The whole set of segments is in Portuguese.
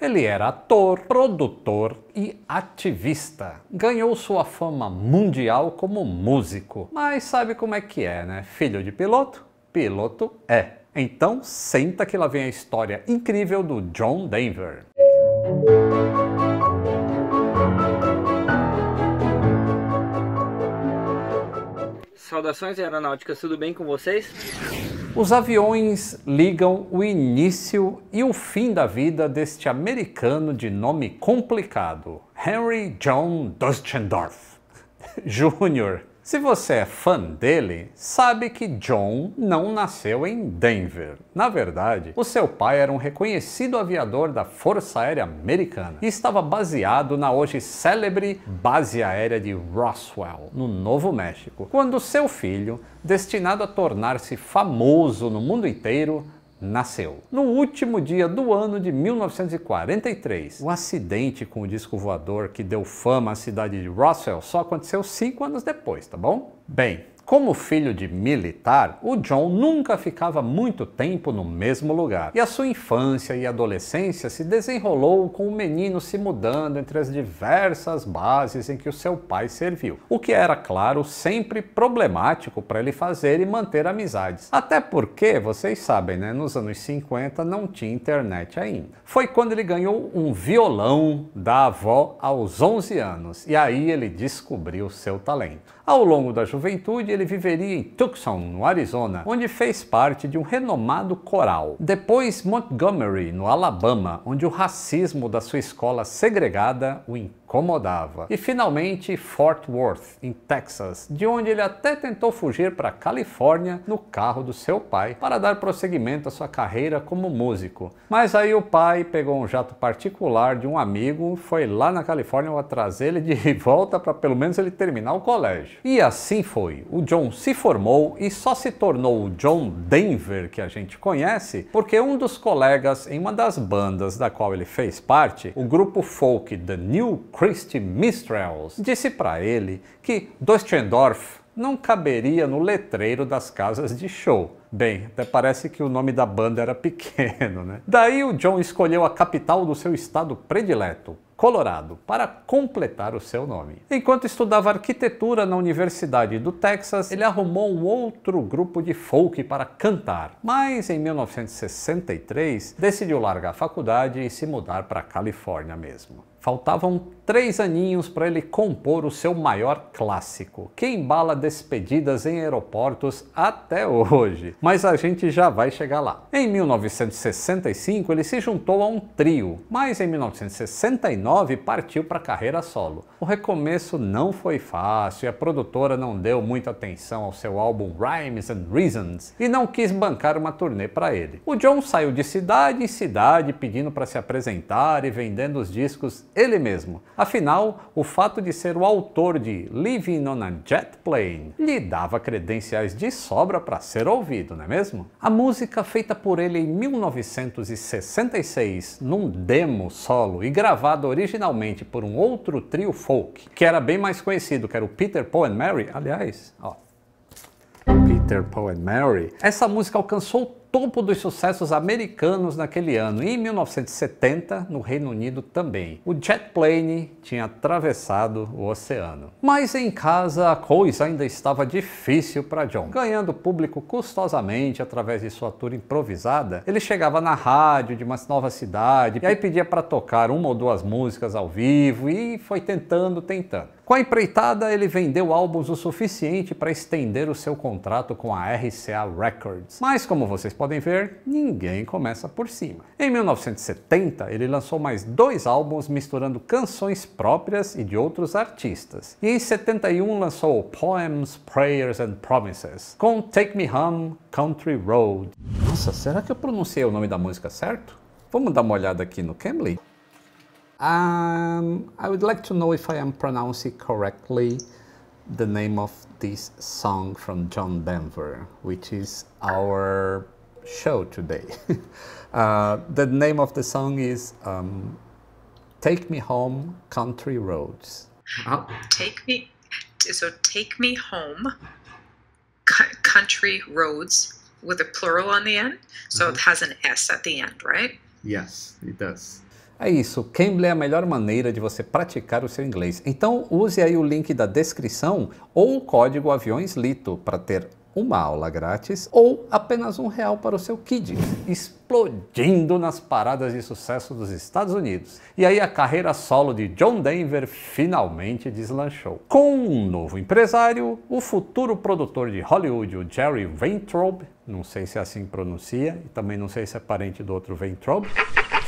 Ele era ator, produtor e ativista. Ganhou sua fama mundial como músico. Mas sabe como é que é, né? Filho de piloto, piloto é. Então, senta que lá vem a história incrível do John Denver. Saudações aeronáuticas, tudo bem com vocês? Os aviões ligam o início e o fim da vida deste americano de nome complicado, Henry John Dustendorf Jr., se você é fã dele, sabe que John não nasceu em Denver. Na verdade, o seu pai era um reconhecido aviador da Força Aérea Americana e estava baseado na hoje célebre Base Aérea de Roswell, no Novo México, quando seu filho, destinado a tornar-se famoso no mundo inteiro, nasceu. No último dia do ano de 1943, o acidente com o disco voador que deu fama à cidade de Roswell só aconteceu cinco anos depois, tá bom? Bem, como filho de militar, o John nunca ficava muito tempo no mesmo lugar, e a sua infância e adolescência se desenrolou com o menino se mudando entre as diversas bases em que o seu pai serviu, o que era, claro, sempre problemático para ele fazer e manter amizades. Até porque, vocês sabem, né, nos anos 50 não tinha internet ainda. Foi quando ele ganhou um violão da avó aos 11 anos, e aí ele descobriu seu talento. Ao longo da juventude, ele viveria em Tucson, no Arizona, onde fez parte de um renomado coral. Depois Montgomery, no Alabama, onde o racismo da sua escola segregada o incomodava. E finalmente Fort Worth, em Texas, de onde ele até tentou fugir para a Califórnia no carro do seu pai para dar prosseguimento à sua carreira como músico. Mas aí o pai pegou um jato particular de um amigo, e foi lá na Califórnia para trazer ele de volta para pelo menos ele terminar o colégio. E assim foi. O John se formou e só se tornou o John Denver que a gente conhece porque um dos colegas em uma das bandas da qual ele fez parte, o grupo folk The New Christy Mistrels, disse para ele que Deutschendorf não caberia no letreiro das casas de show. Bem, até parece que o nome da banda era pequeno, né? Daí o John escolheu a capital do seu estado predileto, Colorado, para completar o seu nome. Enquanto estudava arquitetura na Universidade do Texas, ele arrumou um outro grupo de folk para cantar, mas em 1963 decidiu largar a faculdade e se mudar para a Califórnia mesmo. Faltavam três aninhos para ele compor o seu maior clássico, que embala despedidas em aeroportos até hoje. Mas a gente já vai chegar lá. Em 1965, ele se juntou a um trio, mas em 1969 partiu para a carreira solo. O recomeço não foi fácil e a produtora não deu muita atenção ao seu álbum Rhymes and Reasons e não quis bancar uma turnê para ele. O John saiu de cidade em cidade pedindo para se apresentar e vendendo os discos ele mesmo. Afinal, o fato de ser o autor de Living on a Jet Plane lhe dava credenciais de sobra para ser ouvido, não é mesmo? A música feita por ele em 1966 num demo solo e gravada originalmente por um outro trio folk, que era bem mais conhecido, que era o Peter Paul and Mary, aliás, ó, Peter Paul and Mary. Essa música alcançou topo dos sucessos americanos naquele ano e em 1970 no Reino Unido também. O jet plane tinha atravessado o oceano. Mas em casa a coisa ainda estava difícil para John. Ganhando público custosamente através de sua tour improvisada, ele chegava na rádio de uma nova cidade e aí pedia para tocar uma ou duas músicas ao vivo e foi tentando, tentando. Com a empreitada, ele vendeu álbuns o suficiente para estender o seu contrato com a RCA Records. Mas, como vocês podem ver, ninguém começa por cima. Em 1970, ele lançou mais dois álbuns misturando canções próprias e de outros artistas. E em 71 lançou Poems, Prayers and Promises, com Take Me Home, Country Road. Nossa, será que eu pronunciei o nome da música certo? Vamos dar uma olhada aqui no Cambly. Um, I would like to know if I am pronouncing correctly the name of this song from John Denver, which is our show today. uh, the name of the song is um, Take Me Home, Country Roads. Oh. Take me, so take me home, country roads with a plural on the end. So mm -hmm. it mm-hmm. has an S at the end, right? Yes, it does. É isso, Cambly é a melhor maneira de você praticar o seu inglês. Então use aí o link da descrição ou o código Aviões Lito para ter uma aula grátis ou apenas um real para o seu kid, explodindo nas paradas de sucesso dos Estados Unidos. E aí a carreira solo de John Denver finalmente deslanchou. Com um novo empresário, o futuro produtor de Hollywood, o Jerry Weintraub, não sei se é assim pronuncia, e também não sei se é parente do outro Weintraub,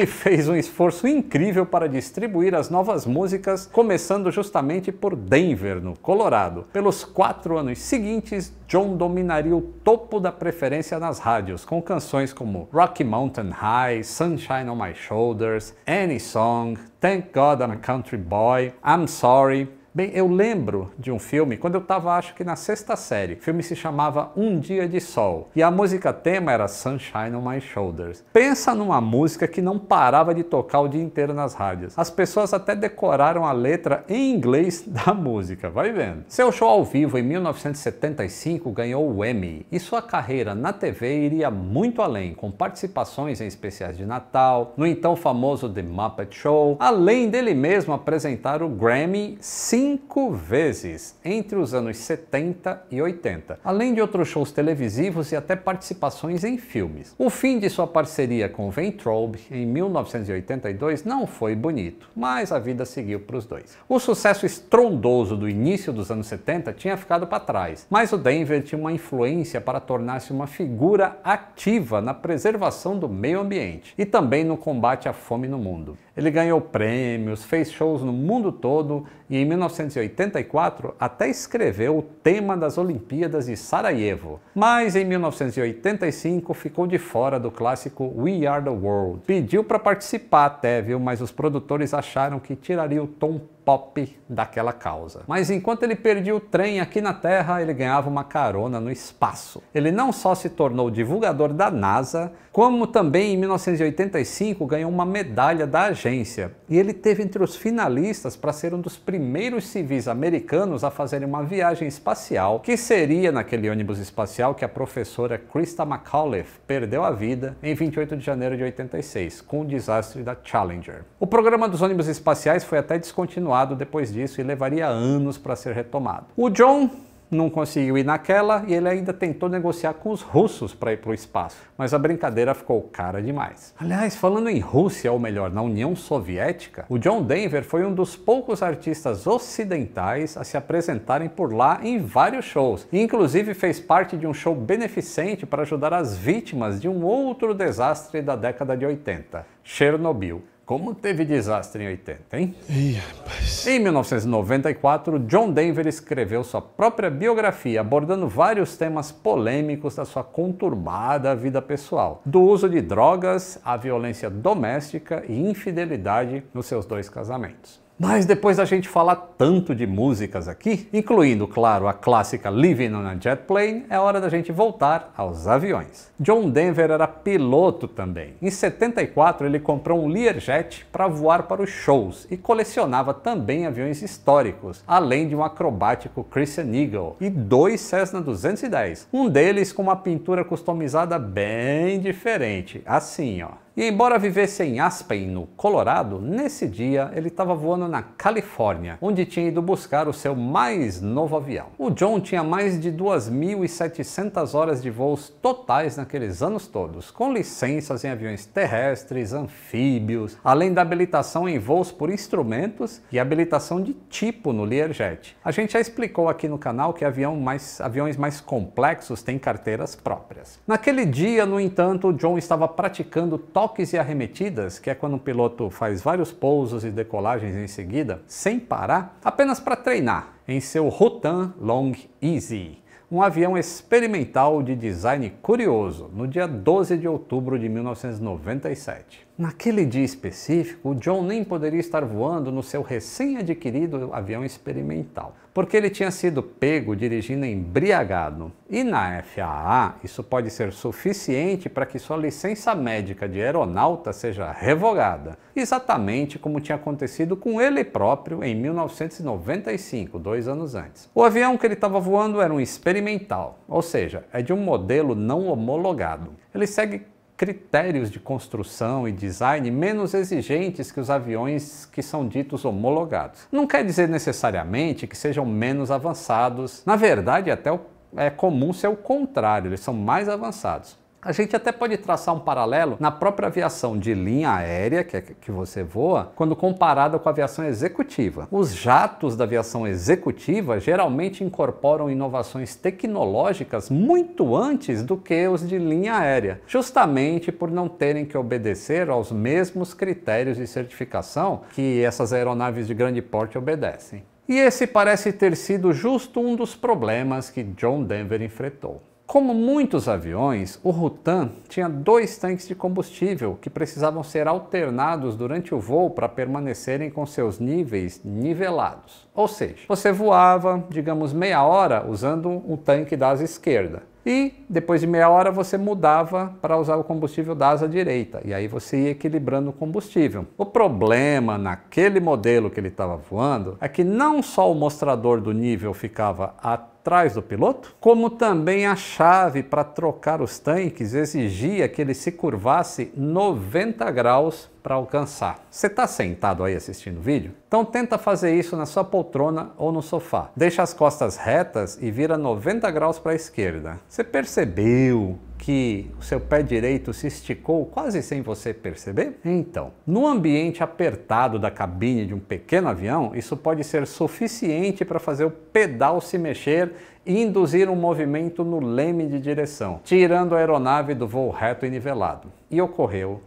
ele fez um esforço incrível para distribuir as novas músicas, começando justamente por Denver, no Colorado. Pelos quatro anos seguintes, John dominaria o topo da preferência nas rádios, com canções como Rocky Mountain High, Sunshine on My Shoulders, Any Song, Thank God I'm a Country Boy, I'm Sorry, Bem, eu lembro de um filme quando eu estava, acho que na sexta série. O filme se chamava Um Dia de Sol e a música tema era Sunshine on My Shoulders. Pensa numa música que não parava de tocar o dia inteiro nas rádios. As pessoas até decoraram a letra em inglês da música, vai vendo. Seu show ao vivo em 1975 ganhou o Emmy e sua carreira na TV iria muito além, com participações em especiais de Natal, no então famoso The Muppet Show, além dele mesmo apresentar o Grammy Sim cinco vezes entre os anos 70 e 80, além de outros shows televisivos e até participações em filmes. O fim de sua parceria com Ventrobe em 1982 não foi bonito, mas a vida seguiu para os dois. O sucesso estrondoso do início dos anos 70 tinha ficado para trás, mas o Denver tinha uma influência para tornar-se uma figura ativa na preservação do meio ambiente e também no combate à fome no mundo. Ele ganhou prêmios, fez shows no mundo todo e em 1984 até escreveu o tema das Olimpíadas de Sarajevo. Mas em 1985 ficou de fora do clássico We Are the World. Pediu para participar até, viu? Mas os produtores acharam que tiraria o tom pop daquela causa. Mas enquanto ele perdia o trem aqui na Terra, ele ganhava uma carona no espaço. Ele não só se tornou divulgador da NASA, como também em 1985 ganhou uma medalha da agência. E ele teve entre os finalistas para ser um dos primeiros civis americanos a fazerem uma viagem espacial, que seria naquele ônibus espacial que a professora Krista McAuliffe perdeu a vida em 28 de janeiro de 86, com o desastre da Challenger. O programa dos ônibus espaciais foi até descontinuado continuado depois disso e levaria anos para ser retomado. O John não conseguiu ir naquela e ele ainda tentou negociar com os russos para ir para o espaço, mas a brincadeira ficou cara demais. Aliás, falando em Rússia, ou melhor, na União Soviética, o John Denver foi um dos poucos artistas ocidentais a se apresentarem por lá em vários shows, e inclusive fez parte de um show beneficente para ajudar as vítimas de um outro desastre da década de 80, Chernobyl. Como teve desastre em 80, hein? Ih, rapaz. Em 1994, John Denver escreveu sua própria biografia, abordando vários temas polêmicos da sua conturbada vida pessoal, do uso de drogas, à violência doméstica e infidelidade nos seus dois casamentos. Mas depois da gente falar tanto de músicas aqui, incluindo, claro, a clássica Living on a Jet Plane, é hora da gente voltar aos aviões. John Denver era piloto também. Em 74, ele comprou um Learjet para voar para os shows e colecionava também aviões históricos, além de um acrobático Christian Eagle e dois Cessna 210, um deles com uma pintura customizada bem diferente, assim ó. E embora vivesse em Aspen, no Colorado, nesse dia ele estava voando na Califórnia, onde tinha ido buscar o seu mais novo avião. O John tinha mais de 2.700 horas de voos totais naqueles anos todos, com licenças em aviões terrestres, anfíbios, além da habilitação em voos por instrumentos e habilitação de tipo no Learjet. A gente já explicou aqui no canal que avião mais, aviões mais complexos têm carteiras próprias. Naquele dia, no entanto, o John estava praticando toques e arremetidas, que é quando o piloto faz vários pousos e decolagens em seguida, sem parar, apenas para treinar em seu Rotan Long Easy, um avião experimental de design curioso, no dia 12 de outubro de 1997. Naquele dia específico, o John nem poderia estar voando no seu recém-adquirido avião experimental, porque ele tinha sido pego dirigindo embriagado. E na FAA, isso pode ser suficiente para que sua licença médica de aeronauta seja revogada, exatamente como tinha acontecido com ele próprio em 1995, dois anos antes. O avião que ele estava voando era um experimental, ou seja, é de um modelo não homologado. Ele segue critérios de construção e design menos exigentes que os aviões que são ditos homologados. Não quer dizer necessariamente que sejam menos avançados, na verdade, até é comum ser o contrário, eles são mais avançados. A gente até pode traçar um paralelo na própria aviação de linha aérea, que, é que você voa, quando comparada com a aviação executiva. Os jatos da aviação executiva geralmente incorporam inovações tecnológicas muito antes do que os de linha aérea, justamente por não terem que obedecer aos mesmos critérios de certificação que essas aeronaves de grande porte obedecem. E esse parece ter sido justo um dos problemas que John Denver enfrentou. Como muitos aviões, o Rutan tinha dois tanques de combustível que precisavam ser alternados durante o voo para permanecerem com seus níveis nivelados. Ou seja, você voava, digamos, meia hora usando o tanque da asa esquerda. E depois de meia hora você mudava para usar o combustível da asa direita. E aí você ia equilibrando o combustível. O problema naquele modelo que ele estava voando é que não só o mostrador do nível ficava atrás, atrás do piloto, como também a chave para trocar os tanques exigia que ele se curvasse 90 graus para alcançar. Você está sentado aí assistindo o vídeo? Então tenta fazer isso na sua poltrona ou no sofá. Deixa as costas retas e vira 90 graus para a esquerda. Você percebeu que o seu pé direito se esticou quase sem você perceber? Então, no ambiente apertado da cabine de um pequeno avião, isso pode ser suficiente para fazer o pedal se mexer e induzir um movimento no leme de direção, tirando a aeronave do voo reto e nivelado. E ocorreu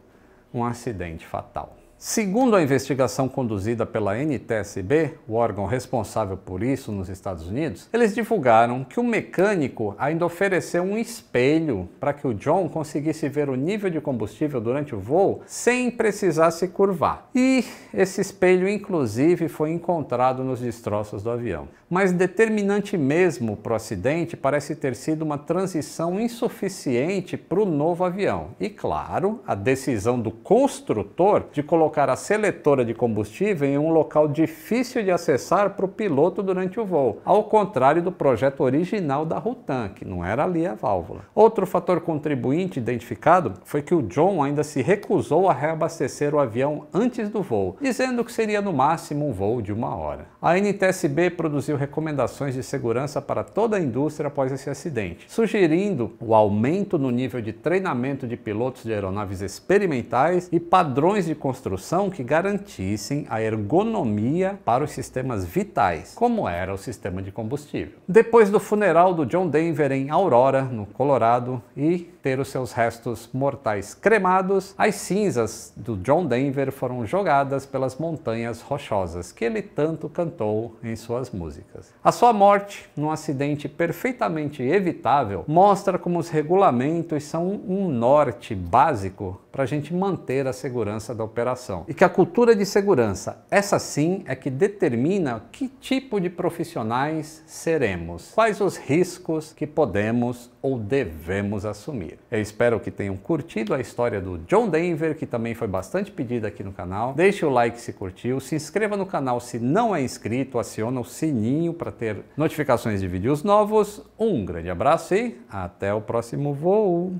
um acidente fatal. Segundo a investigação conduzida pela NTSB, o órgão responsável por isso nos Estados Unidos, eles divulgaram que o mecânico ainda ofereceu um espelho para que o John conseguisse ver o nível de combustível durante o voo sem precisar se curvar. E esse espelho, inclusive, foi encontrado nos destroços do avião. Mas determinante mesmo para o acidente parece ter sido uma transição insuficiente para o novo avião. E claro, a decisão do construtor de colocar colocar a seletora de combustível em um local difícil de acessar para o piloto durante o voo, ao contrário do projeto original da Rutan, que não era ali a válvula. Outro fator contribuinte identificado foi que o John ainda se recusou a reabastecer o avião antes do voo, dizendo que seria no máximo um voo de uma hora. A NTSB produziu recomendações de segurança para toda a indústria após esse acidente, sugerindo o aumento no nível de treinamento de pilotos de aeronaves experimentais e padrões de construção construção que garantissem a ergonomia para os sistemas vitais, como era o sistema de combustível. Depois do funeral do John Denver em Aurora, no Colorado, e ter os seus restos mortais cremados, as cinzas do John Denver foram jogadas pelas montanhas rochosas que ele tanto cantou em suas músicas. A sua morte, num acidente perfeitamente evitável, mostra como os regulamentos são um norte básico para a gente manter a segurança da operação e que a cultura de segurança, essa sim, é que determina que tipo de profissionais seremos, quais os riscos que podemos ou devemos assumir. Eu espero que tenham curtido a história do John Denver, que também foi bastante pedida aqui no canal. Deixe o like se curtiu, se inscreva no canal se não é inscrito, aciona o sininho para ter notificações de vídeos novos. Um grande abraço e até o próximo voo!